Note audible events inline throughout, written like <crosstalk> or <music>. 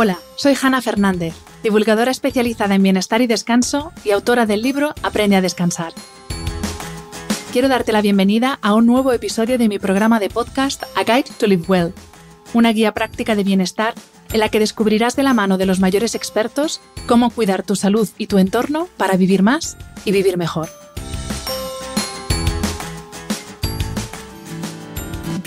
Hola, soy Hanna Fernández, divulgadora especializada en bienestar y descanso y autora del libro Aprende a descansar. Quiero darte la bienvenida a un nuevo episodio de mi programa de podcast A Guide to Live Well, una guía práctica de bienestar en la que descubrirás de la mano de los mayores expertos cómo cuidar tu salud y tu entorno para vivir más y vivir mejor.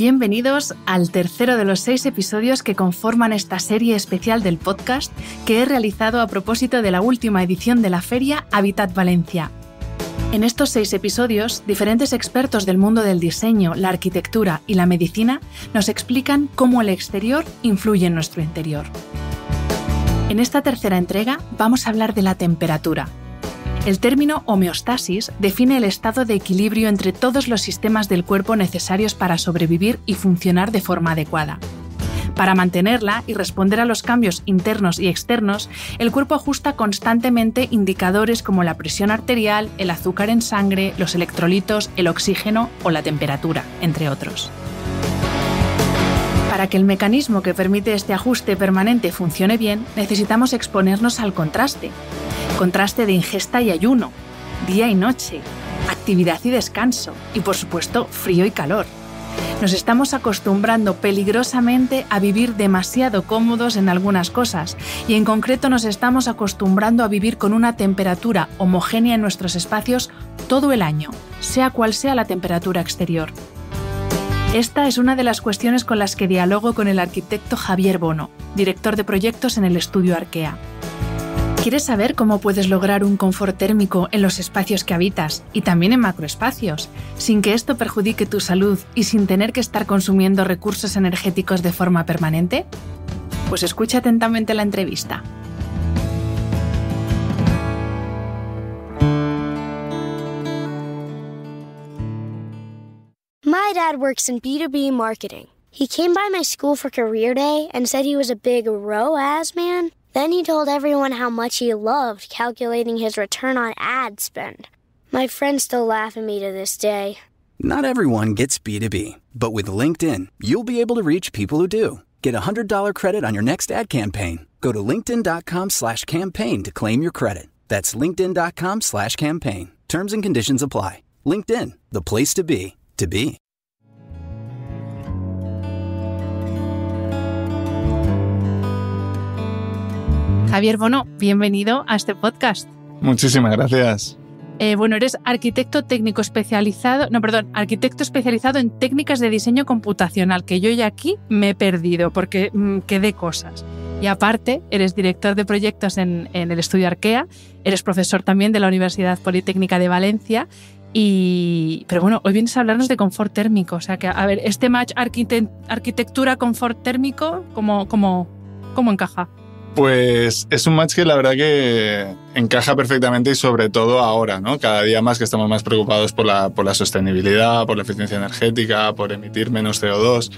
Bienvenidos al tercero de los seis episodios que conforman esta serie especial del podcast que he realizado a propósito de la última edición de la feria Habitat Valencia. En estos seis episodios, diferentes expertos del mundo del diseño, la arquitectura y la medicina nos explican cómo el exterior influye en nuestro interior. En esta tercera entrega vamos a hablar de la temperatura, el término homeostasis define el estado de equilibrio entre todos los sistemas del cuerpo necesarios para sobrevivir y funcionar de forma adecuada. Para mantenerla y responder a los cambios internos y externos, el cuerpo ajusta constantemente indicadores como la presión arterial, el azúcar en sangre, los electrolitos, el oxígeno o la temperatura, entre otros. Para que el mecanismo que permite este ajuste permanente funcione bien, necesitamos exponernos al contraste. Contraste de ingesta y ayuno, día y noche, actividad y descanso, y por supuesto frío y calor. Nos estamos acostumbrando peligrosamente a vivir demasiado cómodos en algunas cosas y en concreto nos estamos acostumbrando a vivir con una temperatura homogénea en nuestros espacios todo el año, sea cual sea la temperatura exterior. Esta es una de las cuestiones con las que dialogo con el arquitecto Javier Bono, director de proyectos en el estudio Arkea. ¿Quieres saber cómo puedes lograr un confort térmico en los espacios que habitas y también en macroespacios, sin que esto perjudique tu salud y sin tener que estar consumiendo recursos energéticos de forma permanente? Pues escucha atentamente la entrevista. my dad works in B2B marketing. He came by my school for career day and said he was a big ROAS man. Then he told everyone how much he loved calculating his return on ad spend. My friends still laugh at me to this day. Not everyone gets B2B, but with LinkedIn, you'll be able to reach people who do. Get a $100 credit on your next ad campaign. Go to linkedin.com slash campaign to claim your credit. That's linkedin.com slash campaign. Terms and conditions apply. LinkedIn, the place to be, to be. Javier Bono, bienvenido a este podcast. Muchísimas gracias. Eh, bueno, eres arquitecto técnico especializado, no, perdón, arquitecto especializado en técnicas de diseño computacional, que yo ya aquí me he perdido porque mm, quedé cosas. Y aparte, eres director de proyectos en, el estudio Arkea, eres profesor también de la Universidad Politécnica de Valencia y, pero bueno, hoy vienes a hablarnos de confort térmico. O sea que, a ver, este match arquitectura-confort térmico, ¿cómo, cómo encaja? Pues es un match que la verdad que encaja perfectamente y sobre todo ahora, ¿no? Cada día más que estamos más preocupados por la, por la sostenibilidad, por la eficiencia energética, por emitir menos CO2.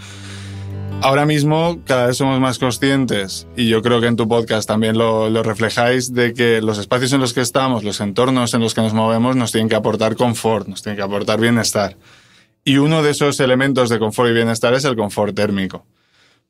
Ahora mismo cada vez somos más conscientes, y yo creo que en tu podcast también lo, lo, reflejáis, de que los espacios en los que estamos, los entornos en los que nos movemos, nos tienen que aportar confort, nos tienen que aportar bienestar. Y uno de esos elementos de confort y bienestar es el confort térmico.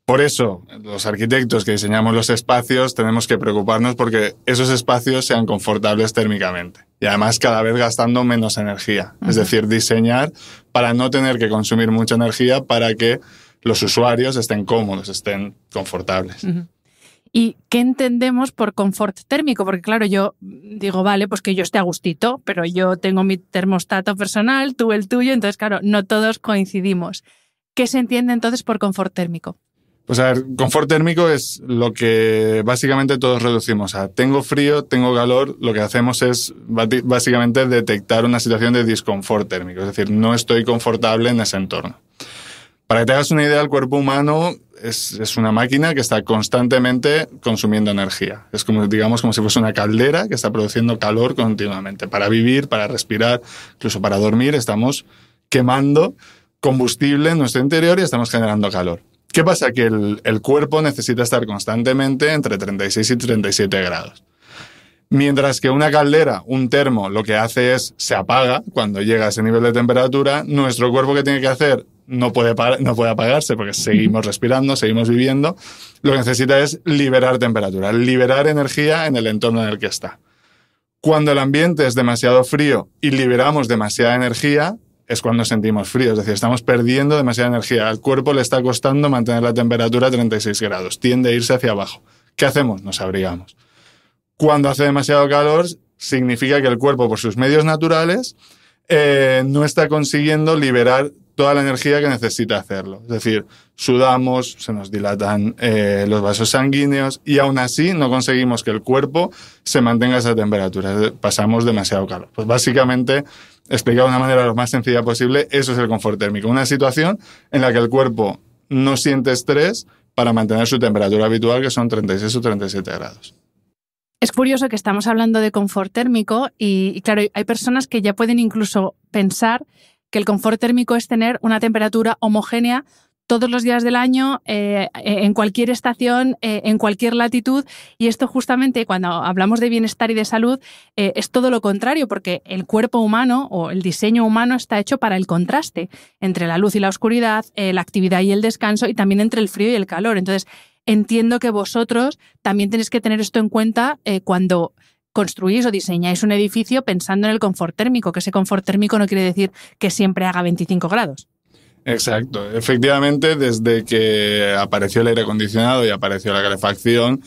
Por eso, los arquitectos que diseñamos los espacios tenemos que preocuparnos porque esos espacios sean confortables térmicamente y además cada vez gastando menos energía. Es decir, diseñar para no tener que consumir mucha energía para que los usuarios estén cómodos, estén confortables. ¿Y qué entendemos por confort térmico? Porque claro, yo digo, vale, pues que yo esté a gustito, pero yo tengo mi termostato personal, tú el tuyo, entonces claro, no todos coincidimos. ¿Qué se entiende entonces por confort térmico? Pues a ver, confort térmico es lo que básicamente todos reducimos a tengo frío, tengo calor, lo que hacemos es básicamente detectar una situación de disconfort térmico, es decir, no estoy confortable en ese entorno. Para que te hagas una idea, el cuerpo humano es, es, una máquina que está constantemente consumiendo energía. Es como, digamos, como si fuese una caldera que está produciendo calor continuamente. Para vivir, para respirar, incluso para dormir, estamos quemando combustible en nuestro interior y estamos generando calor. ¿Qué pasa? Que el, cuerpo necesita estar constantemente entre 36 y 37 grados. Mientras que una caldera, un termo, lo que hace es se apaga cuando llega a ese nivel de temperatura, nuestro cuerpo que tiene que hacer no puede, no puede apagarse porque seguimos respirando, seguimos viviendo. Lo que necesita es liberar temperatura, liberar energía en el entorno en el que está. Cuando el ambiente es demasiado frío y liberamos demasiada energía, es cuando sentimos frío. Es decir, estamos perdiendo demasiada energía. Al cuerpo le está costando mantener la temperatura a 36 grados. Tiende a irse hacia abajo. ¿Qué hacemos? Nos abrigamos. Cuando hace demasiado calor, significa que el cuerpo, por sus medios naturales, eh, no está consiguiendo liberar toda la energía que necesita hacerlo. Es decir, sudamos, se nos dilatan eh, los vasos sanguíneos y aún así no conseguimos que el cuerpo se mantenga a esa temperatura. Pasamos demasiado calor. Pues básicamente explicado de una manera lo más sencilla posible, eso es el confort térmico. Una situación en la que el cuerpo no siente estrés para mantener su temperatura habitual, que son 36 o 37 grados. Es curioso que estamos hablando de confort térmico y, claro, hay personas que ya pueden incluso pensar que el confort térmico es tener una temperatura homogénea todos los días del año, eh, en cualquier estación, eh, en cualquier latitud. Y esto justamente cuando hablamos de bienestar y de salud eh, es todo lo contrario, porque el cuerpo humano o el diseño humano está hecho para el contraste entre la luz y la oscuridad, la actividad y el descanso, y también entre el frío y el calor. Entonces, entiendo que vosotros también tenéis que tener esto en cuenta cuando construís o diseñáis un edificio pensando en el confort térmico, que ese confort térmico no quiere decir que siempre haga 25 grados. Exacto. Efectivamente, desde que apareció el aire acondicionado y apareció la calefacción,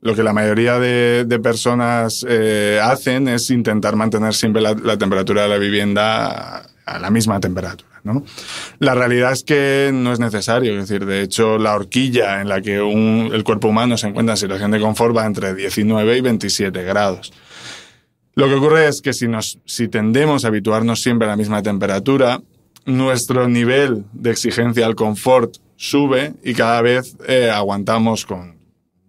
lo que la mayoría de, personas eh, hacen es intentar mantener siempre la, temperatura de la vivienda a, la misma temperatura. ¿no? La realidad es que no es necesario, es decir, de hecho la horquilla en la que el cuerpo humano se encuentra en situación de confort va entre 19 y 27 grados. Lo que ocurre es que si, nos, si tendemos a habituarnos siempre a la misma temperatura, nuestro nivel de exigencia al confort sube y cada vez eh, aguantamos con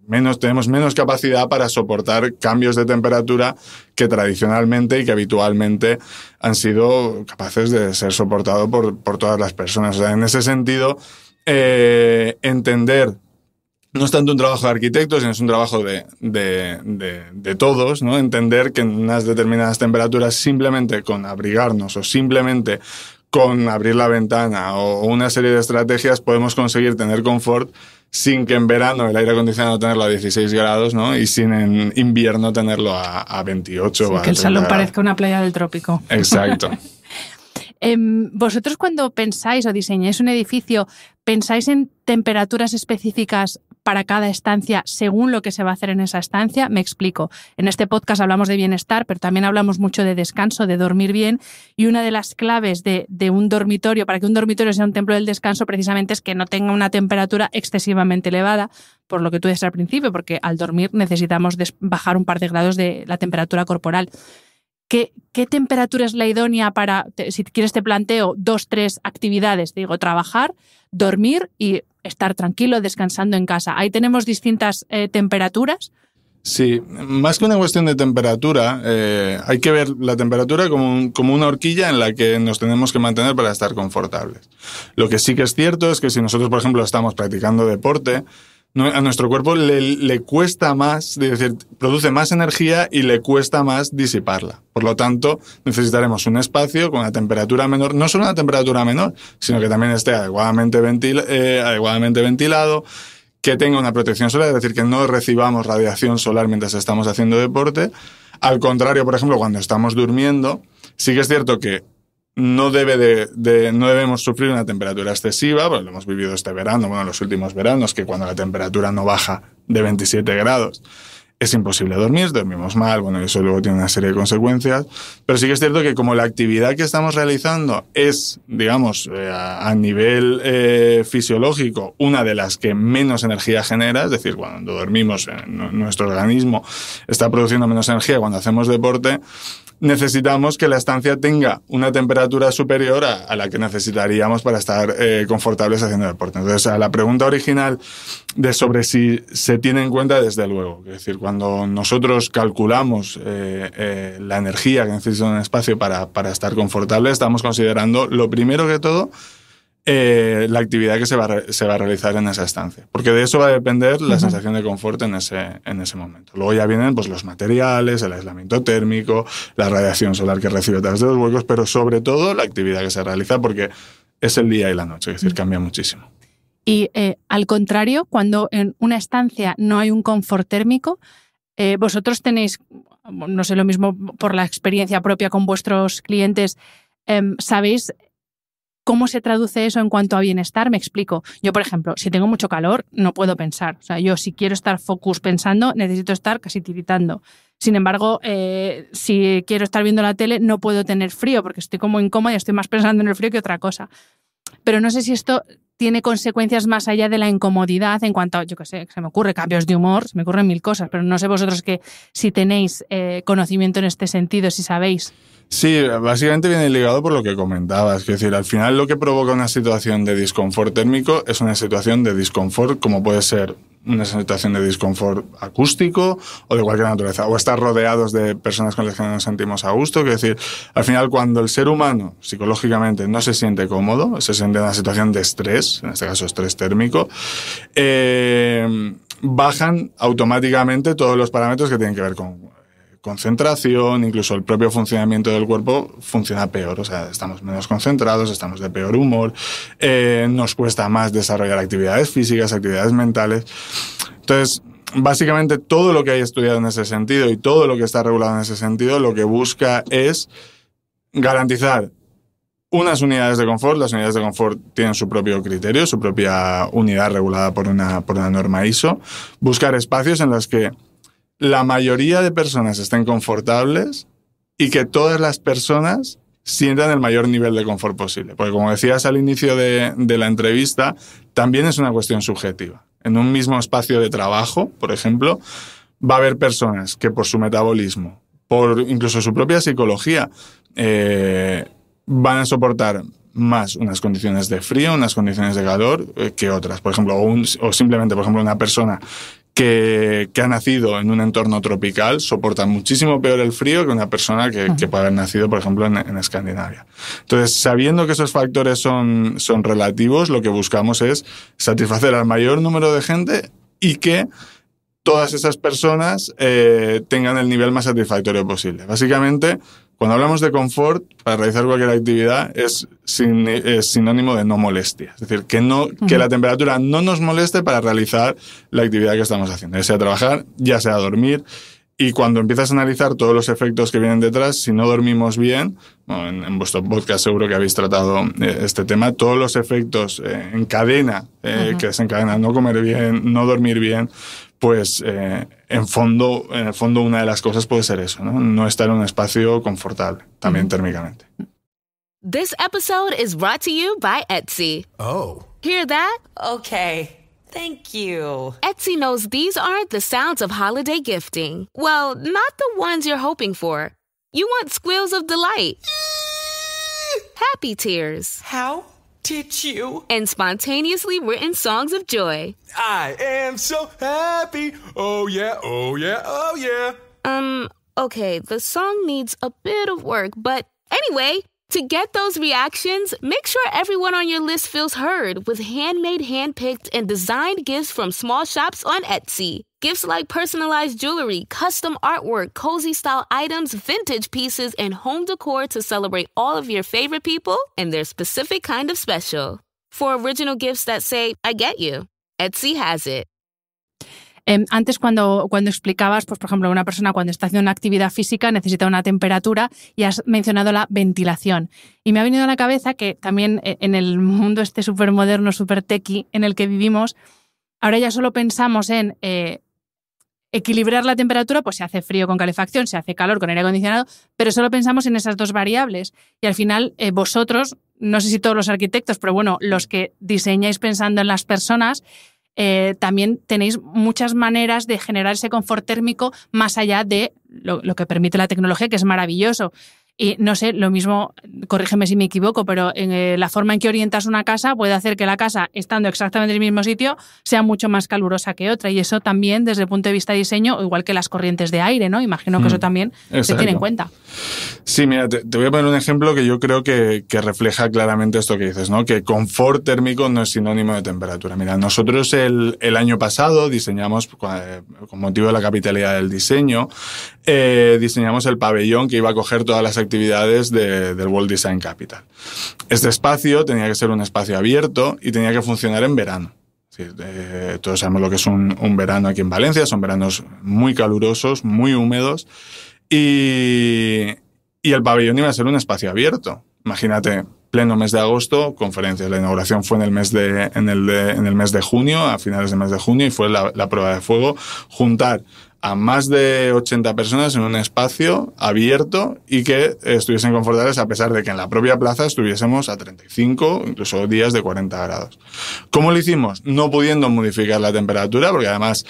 menos, tenemos menos capacidad para soportar cambios de temperatura que tradicionalmente y que habitualmente han sido capaces de ser soportados por, por, todas las personas. en ese sentido, eh, entender no es tanto un trabajo de arquitectos, sino es un trabajo de, de, de, de, todos, ¿no? Entender que en unas determinadas temperaturas, simplemente con abrigarnos o simplemente con abrir la ventana o una serie de estrategias podemos conseguir tener confort sin que en verano el aire acondicionado tenerlo a 16 grados ¿no? y sin en invierno tenerlo a, 28. que el salón parezca una playa del trópico. <laughs> Exacto. <laughs> Em, vosotros cuando pensáis o diseñáis un edificio, ¿pensáis en temperaturas específicas para cada estancia según lo que se va a hacer en esa estancia. Me explico. En este podcast hablamos de bienestar, pero también hablamos mucho de descanso, de dormir bien. Y una de las claves de, un dormitorio, para que un dormitorio sea un templo del descanso, precisamente es que no tenga una temperatura excesivamente elevada, por lo que tú dices al principio, porque al dormir necesitamos bajar un par de grados de la temperatura corporal. ¿Qué, temperatura es la idónea para, si quieres te planteo dos, tres actividades? Digo, trabajar, dormir y estar tranquilo, descansando en casa. Ahí tenemos distintas eh, temperaturas. Sí, más que una cuestión de temperatura, eh, hay que ver la temperatura como, como, una horquilla en la que nos tenemos que mantener para estar confortables. Lo que sí que es cierto es que si nosotros, por ejemplo, estamos practicando deporte, a nuestro cuerpo le, cuesta más, es decir, produce más energía y le cuesta más disiparla. Por lo tanto, necesitaremos un espacio con una temperatura menor, no solo una temperatura menor, sino que también esté adecuadamente, eh, adecuadamente ventilado, que tenga una protección solar, es decir, que no recibamos radiación solar mientras estamos haciendo deporte. Al contrario, por ejemplo, cuando estamos durmiendo, sí que es cierto que no, debe de, no debemos sufrir una temperatura excesiva, bueno pues lo hemos vivido este verano, bueno, los últimos veranos, que cuando la temperatura no baja de 27 grados, es imposible dormir, dormimos mal, bueno, eso luego tiene una serie de consecuencias, pero sí que es cierto que como la actividad que estamos realizando es, digamos, eh, a, nivel eh, fisiológico, una de las que menos energía genera, es decir, cuando dormimos, eh, nuestro organismo está produciendo menos energía cuando hacemos deporte, necesitamos que la estancia tenga una temperatura superior a, la que necesitaríamos para estar eh, confortables haciendo deporte. Entonces, a la pregunta original de sobre si se tiene en cuenta, desde luego. Es decir, cuando nosotros calculamos eh, eh, la energía que necesita un espacio para, para estar confortable, estamos considerando lo primero que todo, eh, la actividad que se va, a, realizar en esa estancia. Porque de eso va a depender la sensación de confort en ese, en ese momento. Luego ya vienen pues, los materiales, el aislamiento térmico, la radiación solar que recibe a través de los huecos, pero sobre todo la actividad que se realiza porque es el día y la noche, es decir, cambia muchísimo. Y eh, al contrario, cuando en una estancia no hay un confort térmico, eh, vosotros tenéis, no sé, lo mismo por la experiencia propia con vuestros clientes, em, ¿sabéis ¿Cómo se traduce eso en cuanto a bienestar? Me explico. Yo, por ejemplo, si tengo mucho calor, no puedo pensar. O sea, yo si quiero estar focus pensando, necesito estar casi tiritando. Sin embargo, eh, si quiero estar viendo la tele, no puedo tener frío porque estoy como incómoda y estoy más pensando en el frío que otra cosa. Pero no sé si esto tiene consecuencias más allá de la incomodidad en cuanto, a, yo qué sé, se me ocurre cambios de humor, se me ocurren mil cosas, pero no sé vosotros que si tenéis eh, conocimiento en este sentido, si sabéis. Sí, básicamente viene ligado por lo que comentabas. Es decir, al final lo que provoca una situación de disconfort térmico es una situación de disconfort como puede ser una situación de disconfort acústico o de cualquier naturaleza, o estar rodeados de personas con las que no nos sentimos a gusto. es decir, al final cuando el ser humano psicológicamente no se siente cómodo, se siente en una situación de estrés, en este caso estrés térmico, eh, bajan automáticamente todos los parámetros que tienen que ver con concentración, incluso el propio funcionamiento del cuerpo funciona peor, o sea, estamos menos concentrados, estamos de peor humor, eh, nos cuesta más desarrollar actividades físicas, actividades mentales. Entonces, básicamente todo lo que hay estudiado en ese sentido y todo lo que está regulado en ese sentido, lo que busca es garantizar unas unidades de confort, las unidades de confort tienen su propio criterio, su propia unidad regulada por una, por una norma ISO, buscar espacios en los que la mayoría de personas estén confortables y que todas las personas sientan el mayor nivel de confort posible. Porque como decías al inicio de, la entrevista, también es una cuestión subjetiva. En un mismo espacio de trabajo, por ejemplo, va a haber personas que por su metabolismo, por incluso su propia psicología, eh, van a soportar más unas condiciones de frío, unas condiciones de calor eh, que otras. Por ejemplo, o, simplemente, por ejemplo, una persona que, ha nacido en un entorno tropical soporta muchísimo peor el frío que una persona que, puede haber nacido, por ejemplo, en, Escandinavia. Entonces, sabiendo que esos factores son, son relativos, lo que buscamos es satisfacer al mayor número de gente y que todas esas personas eh, tengan el nivel más satisfactorio posible. Básicamente, cuando hablamos de confort, para realizar cualquier actividad es, sinónimo de no molestia. Es decir, que, no, que la temperatura no nos moleste para realizar la actividad que estamos haciendo, ya sea trabajar, ya sea dormir. Y cuando empiezas a analizar todos los efectos que vienen detrás, si no dormimos bien, en, vuestro podcast seguro que habéis tratado eh, este tema, todos los efectos eh, en cadena eh, que no comer bien, no dormir bien, pues eh, en fondo, en el fondo una de las cosas puede ser eso, ¿no? No estar en un espacio confortable, también térmicamente. This episode is brought to you by Etsy. Oh. Hear that? Okay. Thank you. Etsy knows these aren't the sounds of holiday gifting. Well, not the ones you're hoping for. You want squeals of delight. <laughs> Happy tears. How? Teach you? And spontaneously written songs of joy. I am so happy. Oh, yeah, oh, yeah, oh, yeah. Um, okay, the song needs a bit of work, but anyway, to get those reactions, make sure everyone on your list feels heard with handmade, handpicked, and designed gifts from small shops on Etsy. Gifts like personalized jewelry, custom artwork, cozy style items, vintage pieces, and home decor to celebrate all of your favorite people and their specific kind of special. For original gifts that say, I get you, Etsy has it. Em, antes, cuando, cuando explicabas, pues, por ejemplo, una persona cuando está haciendo una actividad física necesita una temperatura y has mencionado la ventilación. Y me ha venido a la cabeza que también eh, en el mundo este súper moderno, súper techie en el que vivimos, ahora ya solo pensamos en eh, equilibrar la temperatura, pues se hace frío con calefacción, se hace calor con aire acondicionado, pero solo pensamos en esas dos variables. Y al final, eh, vosotros, no sé si todos los arquitectos, pero bueno, los que diseñáis pensando en las personas, eh, también tenéis muchas maneras de generar ese confort térmico más allá de lo, que permite la tecnología, que es maravilloso. Y no sé, lo mismo, corrígeme si me equivoco, pero en, eh, la forma en que orientas una casa puede hacer que la casa, estando exactamente en el mismo sitio, sea mucho más calurosa que otra. Y eso también, desde el punto de vista de diseño, igual que las corrientes de aire, ¿no? Imagino que eso mm. también se tiene en cuenta. Sí, mira, te, voy a poner un ejemplo que yo creo que, refleja claramente esto que dices, ¿no? Que confort térmico no es sinónimo de temperatura. Mira, nosotros el, el año pasado diseñamos, eh, con motivo de la capitalidad del diseño, eh, diseñamos el pabellón que iba a coger todas las actividades del World Design Capital. Este espacio tenía que ser un espacio abierto y tenía que funcionar en verano. Eh, todos sabemos lo que es un, verano aquí en Valencia, son veranos muy calurosos, muy húmedos, y, el pabellón iba a ser un espacio abierto. Imagínate, pleno mes de agosto, conferencias. La inauguración fue en el mes de, en el, mes de junio, a finales del mes de junio, y fue la, la prueba de fuego. Juntar a más de 80 personas en un espacio abierto y que estuviesen confortables a pesar de que en la propia plaza estuviésemos a 35, incluso días de 40 grados. ¿Cómo lo hicimos? No pudiendo modificar la temperatura, porque además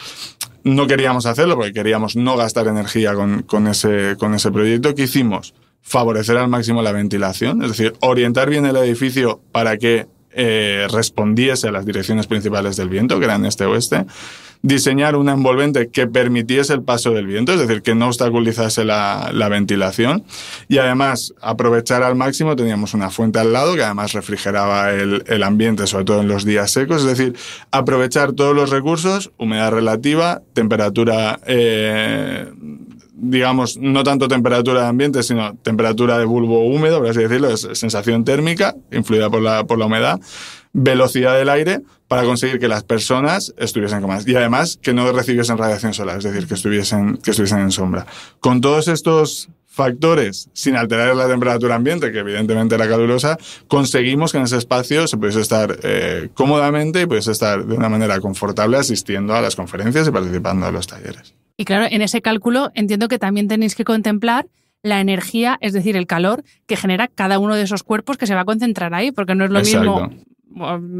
no queríamos hacerlo, porque queríamos no gastar energía con, con ese, con ese proyecto. que hicimos? Favorecer al máximo la ventilación, es decir, orientar bien el edificio para que eh, respondiese a las direcciones principales del viento, que eran este-oeste. este este oeste diseñar un envolvente que permitiese el paso del viento, es decir, que no obstaculizase la, ventilación. Y además, aprovechar al máximo, teníamos una fuente al lado que además refrigeraba el, el ambiente, sobre todo en los días secos, es decir, aprovechar todos los recursos, humedad relativa, temperatura... Eh, digamos, no tanto temperatura de ambiente, sino temperatura de bulbo húmedo, por así decirlo, es sensación térmica, influida por la, por la humedad, velocidad del aire, para conseguir que las personas estuviesen más. Y además que no recibiesen radiación solar, es decir, que estuviesen, que estuviesen en sombra. Con todos estos factores sin alterar la temperatura ambiente, que evidentemente era calurosa, conseguimos que en ese espacio se pudiese estar eh, cómodamente y pudiese estar de una manera confortable asistiendo a las conferencias y participando en los talleres. Y claro, en ese cálculo entiendo que también tenéis que contemplar la energía, es decir, el calor que genera cada uno de esos cuerpos que se va a concentrar ahí, porque no es lo mismo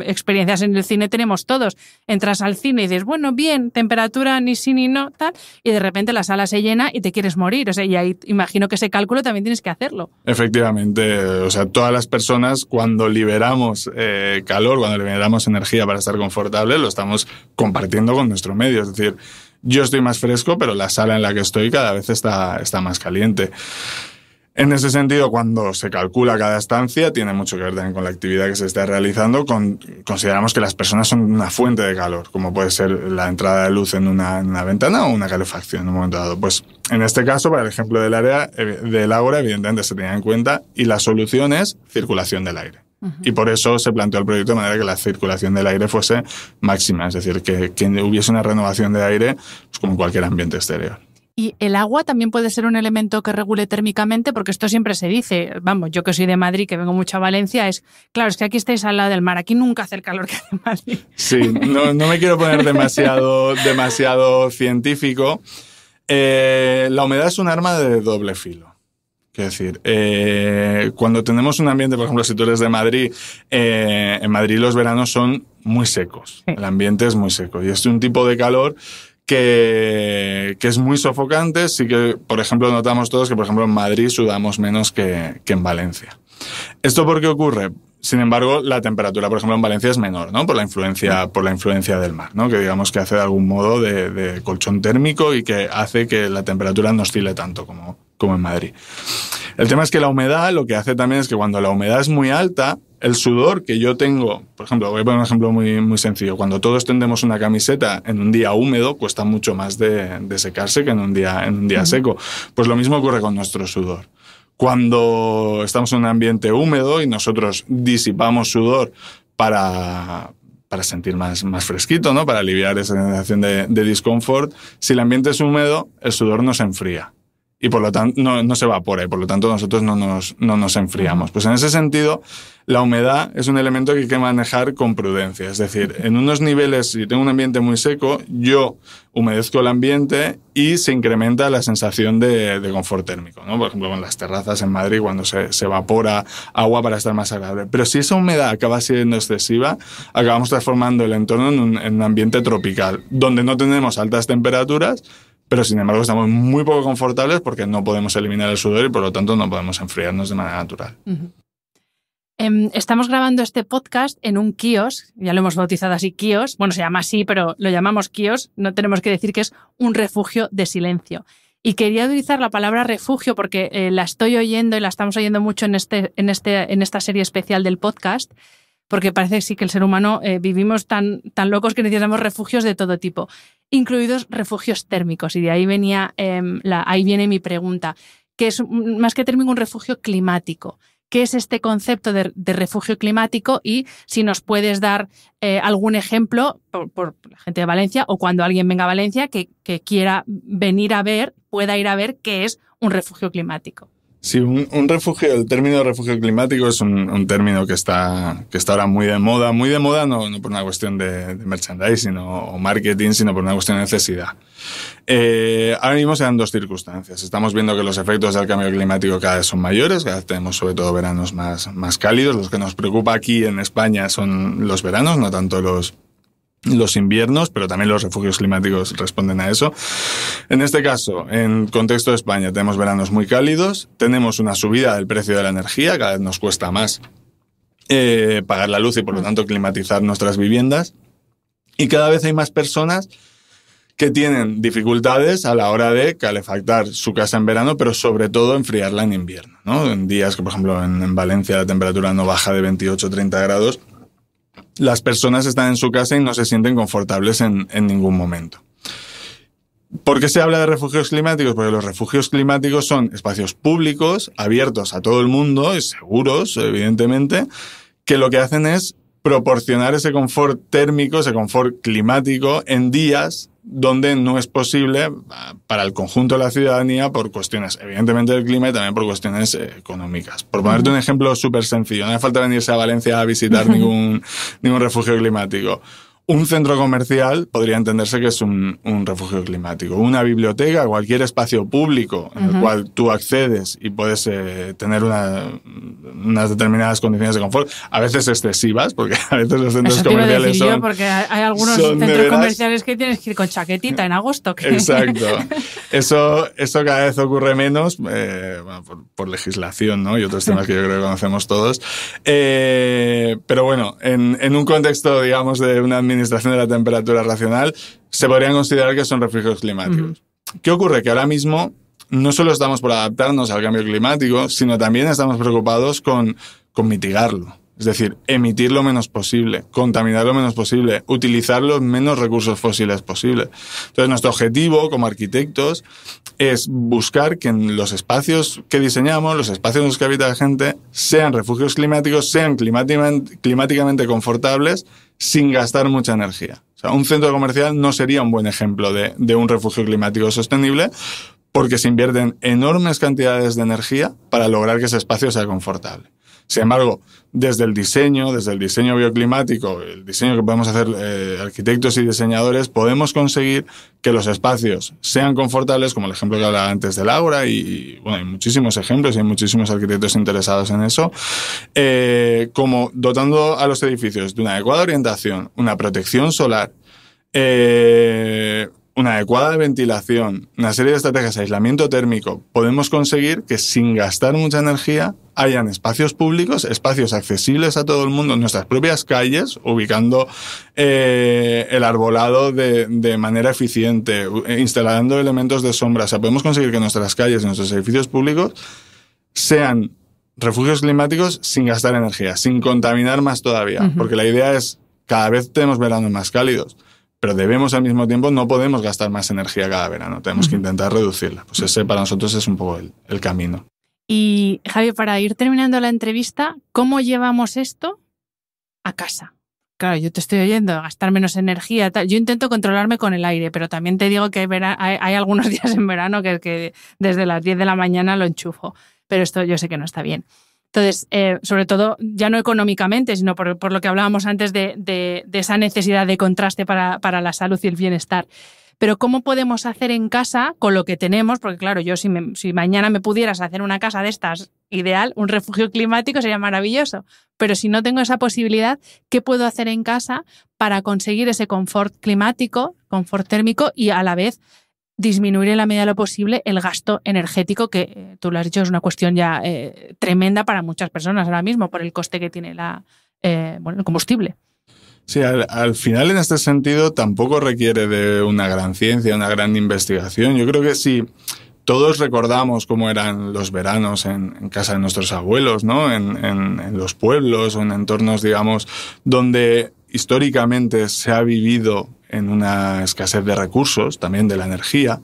experiencias en el cine tenemos todos. Entras al cine y dices, bueno, bien, temperatura ni sí ni no, tal, y de repente la sala se llena y te quieres morir. O sea, y ahí imagino que ese cálculo también tienes que hacerlo. Efectivamente, o sea, todas las personas cuando liberamos eh, calor, cuando liberamos energía para estar confortable, lo estamos compartiendo con nuestro medio. Es decir, yo estoy más fresco, pero la sala en la que estoy cada vez está, está más caliente. En ese sentido, cuando se calcula cada estancia, tiene mucho que ver también con la actividad que se está realizando. consideramos que las personas son una fuente de calor, como puede ser la entrada de luz en una, ventana o una calefacción en un momento dado. Pues en este caso, para el ejemplo del área del aura, evidentemente se tenía en cuenta y la solución es circulación del aire. Y por eso se planteó el proyecto de manera que la circulación del aire fuese máxima, es decir, que, hubiese una renovación de aire pues, como en cualquier ambiente exterior. Y el agua también puede ser un elemento que regule térmicamente, porque esto siempre se dice, vamos, yo que soy de Madrid, que vengo mucho a Valencia, es, claro, es que aquí estáis al lado del mar, aquí nunca hace el calor que hace Madrid. Sí, no, me quiero poner demasiado, demasiado científico. Eh, la humedad es un arma de doble filo. Quiero decir, eh, cuando tenemos un ambiente, por ejemplo, si tú eres de Madrid, eh, en Madrid los veranos son muy secos, el ambiente es muy seco y es un tipo de calor que, es muy sofocante. Sí que, por ejemplo, notamos todos que, por ejemplo, en Madrid sudamos menos que, en Valencia. ¿Esto por qué ocurre? Sin embargo, la temperatura, por ejemplo, en Valencia es menor, ¿no? Por la influencia, por la influencia del mar, ¿no? Que digamos que hace de algún modo de, colchón térmico y que hace que la temperatura no oscile tanto como, como en Madrid. El tema es que la humedad lo que hace también es que cuando la humedad es muy alta, el sudor que yo tengo, por ejemplo, voy a poner un ejemplo muy, muy sencillo. Cuando todos tendemos una camiseta en un día húmedo, cuesta mucho más de, secarse que en un día, en un día seco. Pues lo mismo ocurre con nuestro sudor. Cuando estamos en un ambiente húmedo y nosotros disipamos sudor para, para sentir más, más fresquito, ¿no? para aliviar esa sensación de, de disconfort, si el ambiente es húmedo, el sudor no se enfría y por lo tanto no, no, se evapora y por lo tanto nosotros no nos, no nos enfriamos. Pues en ese sentido, la humedad es un elemento que hay que manejar con prudencia. Es decir, en unos niveles, si tengo un ambiente muy seco, yo humedezco el ambiente y se incrementa la sensación de, de confort térmico. ¿no? Por ejemplo, en las terrazas en Madrid, cuando se, se evapora agua para estar más agradable. Pero si esa humedad acaba siendo excesiva, acabamos transformando el entorno en un, en un ambiente tropical, donde no tenemos altas temperaturas, pero sin embargo estamos muy poco confortables porque no podemos eliminar el sudor y por lo tanto no podemos enfriarnos de manera natural. Em, estamos grabando este podcast en un kiosk, ya lo hemos bautizado así kiosk, bueno, se llama así, pero lo llamamos kiosk, no tenemos que decir que es un refugio de silencio. Y quería utilizar la palabra refugio porque eh, la estoy oyendo y la estamos oyendo mucho en, este, en, este, en esta serie especial del podcast porque parece que sí que el ser humano eh, vivimos tan, tan locos que necesitamos refugios de todo tipo, incluidos refugios térmicos. Y de ahí, venía, em, la, ahí viene mi pregunta, que es más que término un refugio climático qué es este concepto de, refugio climático y si nos puedes dar eh, algún ejemplo por, la gente de Valencia o cuando alguien venga a Valencia que, quiera venir a ver, pueda ir a ver qué es un refugio climático. Sí, un, refugio, el término refugio climático es un, término que está, que está ahora muy de moda, muy de moda no, por una cuestión de, de merchandising o, marketing, sino por una cuestión de necesidad. Eh, ahora mismo se dan dos circunstancias. Estamos viendo que los efectos del cambio climático cada vez son mayores, cada vez tenemos sobre todo veranos más, más cálidos. Los que nos preocupa aquí en España son los veranos, no tanto los, los inviernos, pero también los refugios climáticos responden a eso. En este caso, en contexto de España, tenemos veranos muy cálidos, tenemos una subida del precio de la energía, cada vez nos cuesta más eh, pagar la luz y por lo tanto climatizar nuestras viviendas, y cada vez hay más personas que tienen dificultades a la hora de calefactar su casa en verano, pero sobre todo enfriarla en invierno. En días que, por ejemplo, en, en Valencia la temperatura no baja de 28 o 30 grados, las personas están en su casa y no se sienten confortables en, en ningún momento. ¿Por qué se habla de refugios climáticos? Porque los refugios climáticos son espacios públicos, abiertos a todo el mundo y seguros, evidentemente, que lo que hacen es proporcionar ese confort térmico, ese confort climático en días donde no es posible eh, para el conjunto de la ciudadanía por cuestiones, evidentemente, del clima y también por cuestiones eh, económicas. Por ponerte un ejemplo súper sencillo, no hace falta venirse a Valencia a visitar <laughs> ningún, ningún refugio climático. Un centro comercial podría entenderse que es un, refugio climático. Una biblioteca, cualquier espacio público en el cual tú accedes y puedes eh, tener unas determinadas condiciones de confort, a veces excesivas, porque a veces los centros comerciales son. Yo porque hay algunos centros comerciales que tienes que ir con chaquetita en agosto. Exacto. <laughs> Eso, eso cada vez ocurre menos eh, por, legislación y otros temas que yo creo que conocemos todos. Eh, pero bueno, en, en un contexto, digamos, de una administración administración de la temperatura racional, se podrían considerar que son refugios climáticos. ¿Qué ocurre? Que ahora mismo no solo estamos por adaptarnos al cambio climático, sino también estamos preocupados con mitigarlo. Es decir, emitir lo menos posible, contaminar lo menos posible, utilizar los menos recursos fósiles posible. Entonces, nuestro objetivo como arquitectos es buscar que en los espacios que diseñamos, los espacios en los que habita la gente, sean refugios climáticos, sean climáticamente confortables, sin gastar mucha energía. O sea, un centro comercial no sería un buen ejemplo de un refugio climático sostenible, porque se invierten enormes cantidades de energía para lograr que ese espacio sea confortable. Sin embargo, desde el diseño, desde el diseño bioclimático, el diseño que podemos hacer eh, arquitectos y diseñadores, podemos conseguir que los espacios sean confortables, como el ejemplo que hablaba antes de Laura, y, bueno, hay muchísimos ejemplos, y hay muchísimos arquitectos interesados en eso, eh, como dotando a los edificios de una adecuada orientación, una protección solar, eh, una adecuada ventilación, una serie de estrategias de aislamiento térmico, podemos conseguir que sin gastar mucha energía hayan espacios públicos, espacios accesibles a todo el mundo, nuestras propias calles, ubicando eh, el arbolado de, manera eficiente, eh, instalando elementos de sombra. O sea, podemos conseguir que nuestras calles, y nuestros edificios públicos sean refugios climáticos sin gastar energía, sin contaminar más todavía, porque la idea es cada vez tenemos veranos más cálidos pero debemos al mismo tiempo, no podemos gastar más energía cada verano, tenemos que intentar reducirla. Pues ese para nosotros es un poco el, camino. Y Javier, para ir terminando la entrevista, ¿cómo llevamos esto a casa? Claro, yo te estoy oyendo, gastar menos energía. Yo intento controlarme con el aire, pero también te digo que hay, hay, algunos <laughs> días en verano que, que desde las 10 de la mañana lo enchufo. Pero esto yo sé que no está bien. Entonces, eh, sobre todo, ya no económicamente, sino por, lo que hablábamos antes de, esa necesidad de contraste para, la salud y el bienestar. Pero ¿cómo podemos hacer en casa con lo que tenemos? Porque claro, yo si, me, si mañana me pudieras hacer una casa de estas, ideal, un refugio climático sería maravilloso. Pero si no tengo esa posibilidad, ¿qué puedo hacer en casa para conseguir ese confort climático, confort térmico y a la vez disminuir en la medida de lo posible el gasto energético, que eh, tú lo has dicho, es una cuestión ya eh, tremenda para muchas personas ahora mismo por el coste que tiene la, eh, bueno, el combustible. Sí, al, final en este sentido tampoco requiere de una gran ciencia, una gran investigación. Yo creo que si Todos recordamos cómo eran los veranos en, casa de nuestros abuelos, ¿no? En, en los pueblos o en entornos, digamos, donde históricamente se ha vivido en una escasez de recursos, también de la energía,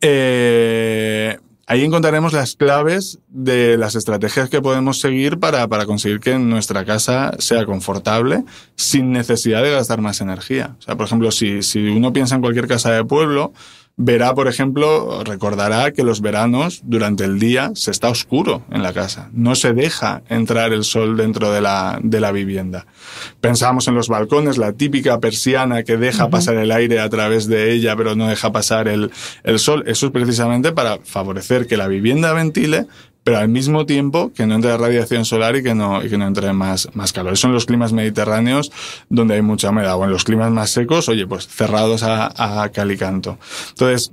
eh, ahí encontraremos las claves de las estrategias que podemos seguir para, para, conseguir que nuestra casa sea confortable sin necesidad de gastar más energía. O sea, por ejemplo, si, si uno piensa en cualquier casa de pueblo, verá, por ejemplo, recordará que los veranos durante el día se está oscuro en la casa, no se deja entrar el sol dentro de la, vivienda. Pensamos en los balcones, la típica persiana que deja pasar el aire a través de ella, pero no deja pasar el, el sol. Eso es precisamente para favorecer que la vivienda ventile, pero al mismo tiempo que no entre radiación solar y que no, y que no entre más, más calor. Eso en los climas mediterráneos donde hay mucha humedad o en los climas más secos, oye, pues cerrados a, calicanto. Entonces,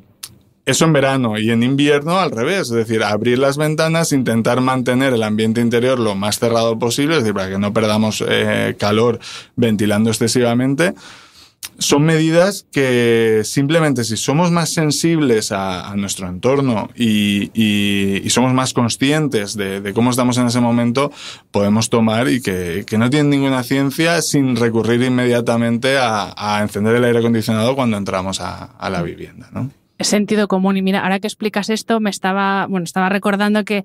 eso en verano y en invierno al revés, es decir, abrir las ventanas, intentar mantener el ambiente interior lo más cerrado posible, es decir, para que no perdamos eh, calor ventilando excesivamente son medidas que simplemente si somos más sensibles a, nuestro entorno y, somos más conscientes de, cómo estamos en ese momento, podemos tomar y que, no tienen ninguna ciencia sin recurrir inmediatamente a, encender el aire acondicionado cuando entramos a, la mm. vivienda. ¿no? sentido común. Y mira, ahora que explicas esto, me estaba, bueno, estaba recordando que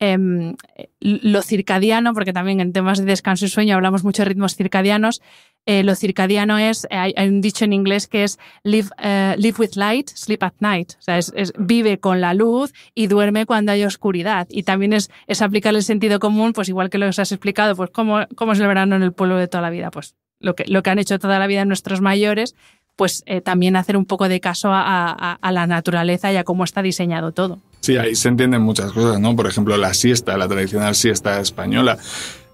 Em, eh, lo circadiano, porque también en temas de descanso y sueño hablamos mucho de ritmos circadianos. Eh, lo circadiano es, eh, hay, un dicho en inglés que es live, live with light, sleep at night. O sea, es, vive con la luz y duerme cuando hay oscuridad. Y también es, aplicar el sentido común, pues igual que lo que os has explicado, pues cómo, cómo es el verano en el pueblo de toda la vida. Pues lo que, lo que han hecho toda la vida nuestros mayores, pues también hacer un poco de caso a, a la naturaleza y a cómo está diseñado todo. Sí, ahí se entienden muchas cosas, ¿no? Por ejemplo, la siesta, la tradicional siesta española.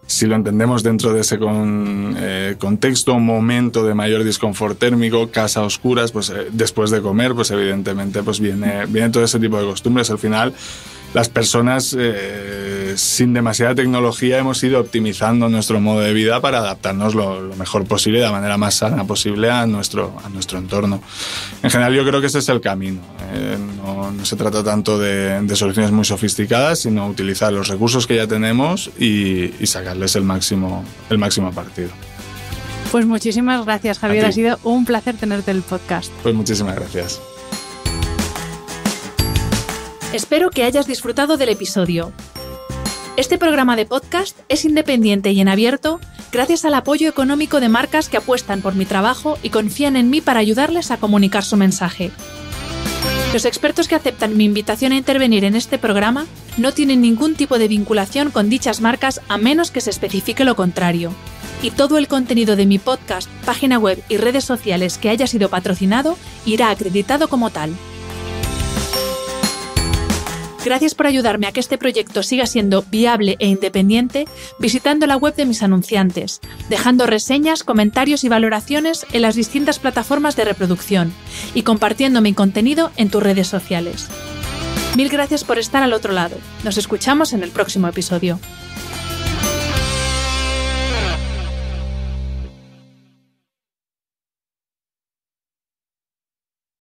Si lo entendemos dentro de ese con, eh, contexto, momento de mayor disconfort térmico, casa oscuras, pues eh, después de comer, pues evidentemente pues viene, viene todo ese tipo de costumbres. Al final, las personas eh, sin demasiada tecnología hemos ido optimizando nuestro modo de vida para adaptarnos lo, mejor posible, de la manera más sana posible a nuestro, a nuestro entorno. En general yo creo que ese es el camino. Eh, no, se trata tanto de, soluciones muy sofisticadas, sino utilizar los recursos que ya tenemos y, y sacarles el máximo, el máximo partido. Pues muchísimas gracias Javier, ha sido un placer tenerte en el podcast. Pues muchísimas gracias. Espero que hayas disfrutado del episodio. Este programa de podcast es independiente y en abierto gracias al apoyo económico de marcas que apuestan por mi trabajo y confían en mí para ayudarles a comunicar su mensaje. Los expertos que aceptan mi invitación a intervenir en este programa no tienen ningún tipo de vinculación con dichas marcas a menos que se especifique lo contrario. Y todo el contenido de mi podcast, página web y redes sociales que haya sido patrocinado irá acreditado como tal. Gracias por ayudarme a que este proyecto siga siendo viable e independiente visitando la web de mis anunciantes, dejando reseñas, comentarios y valoraciones en las distintas plataformas de reproducción y compartiendo mi contenido en tus redes sociales. Mil gracias por estar al otro lado. Nos escuchamos en el próximo episodio.